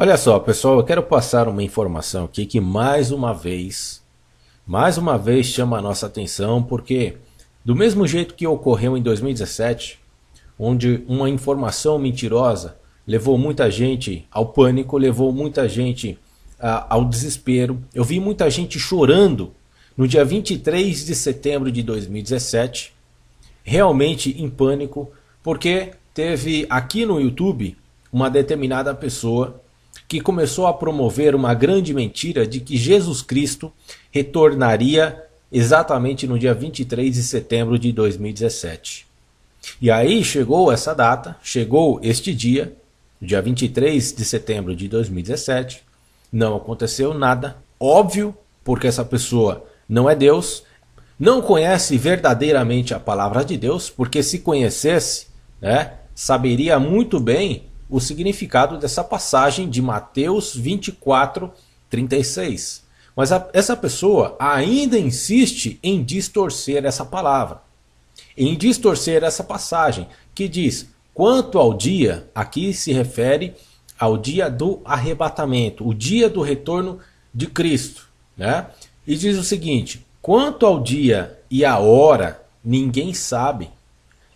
Olha só, pessoal, eu quero passar uma informação aqui que mais uma vez, mais uma vez chama a nossa atenção, porque do mesmo jeito que ocorreu em 2017, onde uma informação mentirosa levou muita gente ao pânico, levou muita gente a, ao desespero. Eu vi muita gente chorando no dia 23 de setembro de 2017, realmente em pânico, porque teve aqui no YouTube uma determinada pessoa que começou a promover uma grande mentira de que Jesus Cristo retornaria exatamente no dia 23 de setembro de 2017. E aí chegou essa data, chegou este dia, dia 23 de setembro de 2017, não aconteceu nada, óbvio, porque essa pessoa não é Deus, não conhece verdadeiramente a palavra de Deus, porque se conhecesse, né, saberia muito bem o significado dessa passagem de Mateus 24, 36. Mas a, essa pessoa ainda insiste em distorcer essa palavra, em distorcer essa passagem, que diz: quanto ao dia, aqui se refere ao dia do arrebatamento, o dia do retorno de Cristo. Né? E diz o seguinte: quanto ao dia e a hora, ninguém sabe,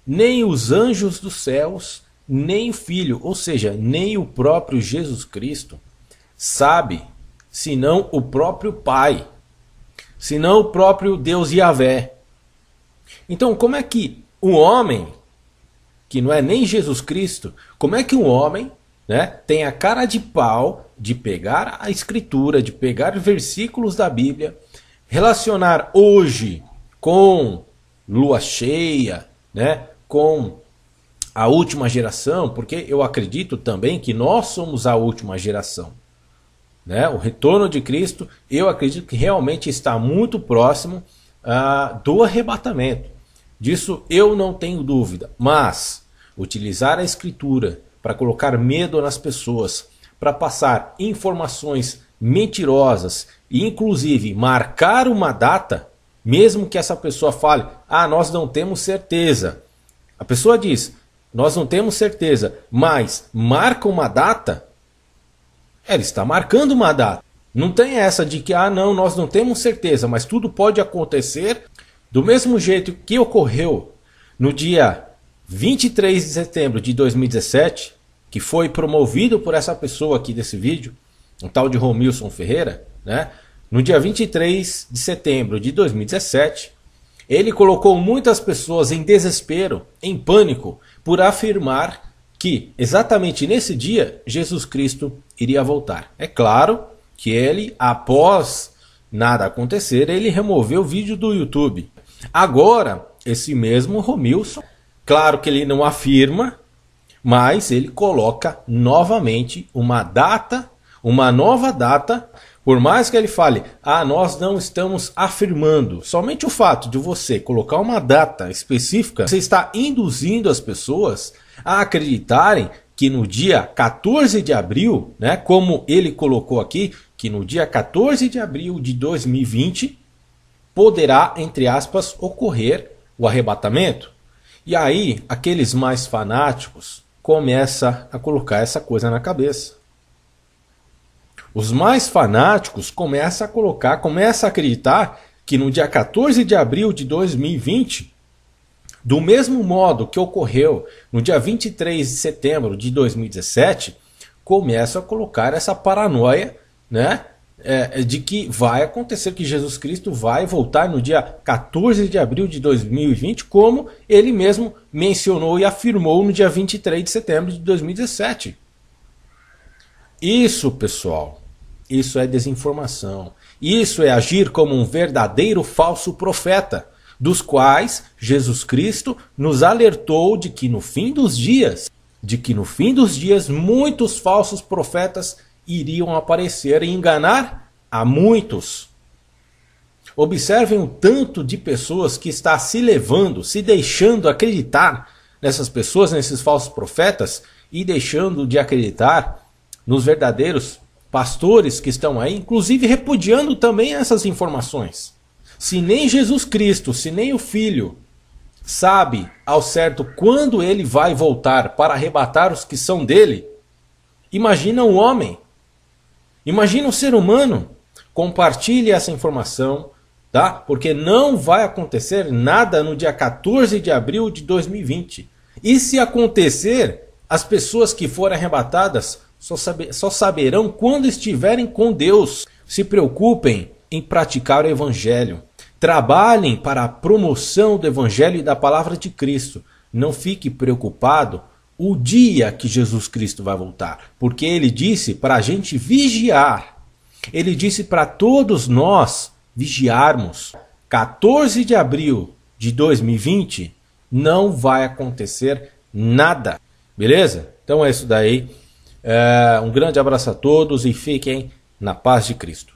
nem os anjos dos céus, nem o Filho, ou seja, nem o próprio Jesus Cristo, sabe, senão o próprio Pai, senão o próprio Deus Yahvé. Então, como é que um homem, que não é nem Jesus Cristo, como é que um homem né, tem a cara de pau de pegar a Escritura, de pegar versículos da Bíblia, relacionar hoje com lua cheia, né, com a última geração, porque eu acredito também que nós somos a última geração. Né? O retorno de Cristo, eu acredito que realmente está muito próximo ah, do arrebatamento. Disso eu não tenho dúvida. Mas utilizar a Escritura para colocar medo nas pessoas, para passar informações mentirosas e, inclusive, marcar uma data, mesmo que essa pessoa fale: Ah, nós não temos certeza. A pessoa diz: nós não temos certeza, mas marca uma data, é, ela está marcando uma data. Não tem essa de que, ah, não, nós não temos certeza, mas tudo pode acontecer do mesmo jeito que ocorreu no dia 23 de setembro de 2017, que foi promovido por essa pessoa aqui desse vídeo, um tal de Romilson Ferreira, né? No dia 23 de setembro de 2017, ele colocou muitas pessoas em desespero, em pânico, por afirmar que exatamente nesse dia Jesus Cristo iria voltar. É claro que ele, após nada acontecer, ele removeu o vídeo do YouTube. Agora, esse mesmo Romilson, claro que ele não afirma, mas ele coloca novamente uma data, uma nova data por mais que ele fale, ah, nós não estamos afirmando, somente o fato de você colocar uma data específica, você está induzindo as pessoas a acreditarem que no dia 14 de abril, né, como ele colocou aqui, que no dia 14 de abril de 2020 poderá, entre aspas, ocorrer o arrebatamento. E aí, aqueles mais fanáticos começa a colocar essa coisa na cabeça. Os mais fanáticos começam a colocar, começam a acreditar que no dia 14 de abril de 2020, do mesmo modo que ocorreu no dia 23 de setembro de 2017, começam a colocar essa paranoia, né? É, é, de que vai acontecer que Jesus Cristo vai voltar no dia 14 de abril de 2020, como ele mesmo mencionou e afirmou no dia 23 de setembro de 2017. Isso, pessoal, isso é desinformação. Isso é agir como um verdadeiro falso profeta, dos quais Jesus Cristo nos alertou de que no fim dos dias, de que no fim dos dias muitos falsos profetas iriam aparecer e enganar a muitos. Observem o tanto de pessoas que está se levando, se deixando acreditar nessas pessoas, nesses falsos profetas e deixando de acreditar nos verdadeiros pastores que estão aí, inclusive repudiando também essas informações. Se nem Jesus Cristo, se nem o Filho sabe ao certo quando ele vai voltar para arrebatar os que são dele, imagina um homem, imagina um ser humano. Compartilhe essa informação, tá? Porque não vai acontecer nada no dia 14 de abril de 2020. E se acontecer, as pessoas que forem arrebatadas só, saber, só saberão quando estiverem com Deus. Se preocupem em praticar o Evangelho. Trabalhem para a promoção do Evangelho e da palavra de Cristo. Não fique preocupado o dia que Jesus Cristo vai voltar, porque ele disse para a gente vigiar. Ele disse para todos nós vigiarmos. 14 de abril de 2020 não vai acontecer nada. Beleza? Então é isso daí. É, um grande abraço a todos e fiquem na paz de Cristo.